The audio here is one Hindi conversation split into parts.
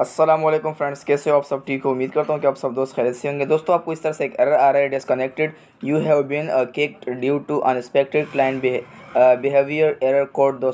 असलम फ्रेंड्स कैसे हो आप सब ठीक हो उम्मीद करता हूँ कि आप सब दोस्त खैरियत से होंगे दोस्तों आपको इस तरह से एक एरर आ रहा है disconnected you have been kicked due to unexpected client behaviour error code दो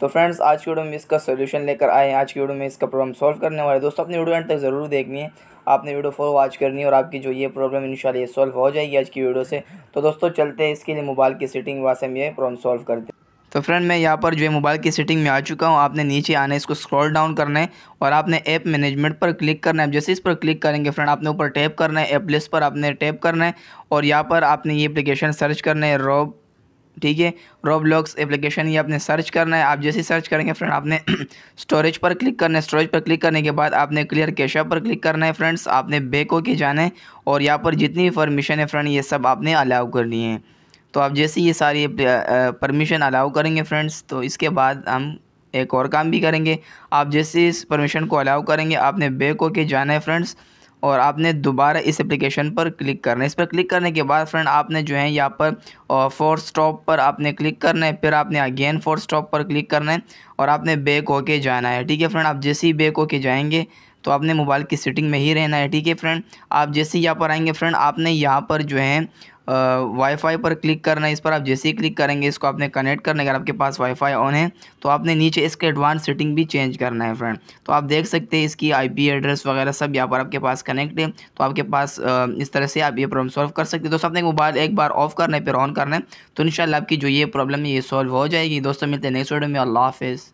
तो फ्रेंड्स आज की वीडियो में इसका सोल्यूशन लेकर आए हैं आज की वीडियो में इसका प्रॉब्लम सॉल्व करने वाले दोस्तों अपनी वीडियो एंड तक ज़रूर देखनी है आपने वीडियो फॉलो वॉच करनी है और आपकी जो ये प्रॉब्लम इन सॉल्व हो जाएगी आज की वीडियो से तो दोस्तों चलते हैं इसके लिए मोबाइल की सेटिंग वास्तव में ये प्रॉब्लम सॉल्व करते हैं तो फ्रेंड मैं यहाँ पर जो है मोबाइल की सेटिंग में आ चुका हूँ आपने नीचे आना है इसको स्क्रॉल डाउन करना है और आपने ऐप मैनेजमेंट पर क्लिक करना है जैसे इस पर क्लिक करेंगे फ्रेंड आपने ऊपर टैप करना है ऐप लिस्ट पर आपने टैप करना है और यहाँ पर आपने ये एप्लीकेशन सर्च करना है रॉब ठीक है रोबलॉक्स एप्लीकेशन ये आपने सर्च करना है आप जैसे सर्च करेंगे फ्रेंड आपने स्टोरेज पर क्लिक करना है स्टोरेज पर क्लिक करने के बाद आपने क्लियर कैशा पर क्लिक करना है फ्रेंड्स आपने बेको के जाना है और यहाँ पर जितनी इन्फॉर्मेशन है फ्रेंड ये सब आपने अलाउ करनी है तो आप जैसे ये सारी परमिशन अलाउ करेंगे फ्रेंड्स तो इसके बाद हम एक और काम भी करेंगे आप जैसे इस परमिशन को अलाउ करेंगे आपने बैक होके जाना है फ्रेंड्स और आपने दोबारा इस एप्लीकेशन पर क्लिक करना है इस पर क्लिक करने के बाद फ्रेंड आपने जो है यहाँ पर फोर स्टॉप पर आपने क्लिक करना है फिर आपने अगेन फोर स्टॉप पर क्लिक करना है और आपने बैक होके जाना है ठीक है फ्रेंड आप जैसे ही बैक होके जाएंगे तो आपने मोबाइल की सेटिंग में ही रहना है ठीक है फ्रेंड आप जैसे ही यहाँ पर आएंगे फ्रेंड आपने यहाँ पर जो है वाईफाई पर क्लिक करना है इस पर आप जैसे ही क्लिक करेंगे इसको आपने कनेक्ट करना है अगर आपके पास वाईफाई ऑन है तो आपने नीचे इसके एडवांस सेटिंग भी चेंज करना है फ्रेंड तो आप देख सकते हैं इसकी आईपी एड्रेस वगैरह सब यहाँ पर आपके पास कनेक्ट है तो आपके पास इस तरह से आप ये प्रॉब्लम सॉल्व कर सकते हैं दोस्तों आपने मोबाइल एक बार ऑफ करना है फिर ऑन करना है तो इन आपकी जो ये प्रॉब्लम है ये सॉल्व हो जाएगी दोस्तों मिलते हैं नेक्स्ट वीडियो में अल्लाह हाफिज़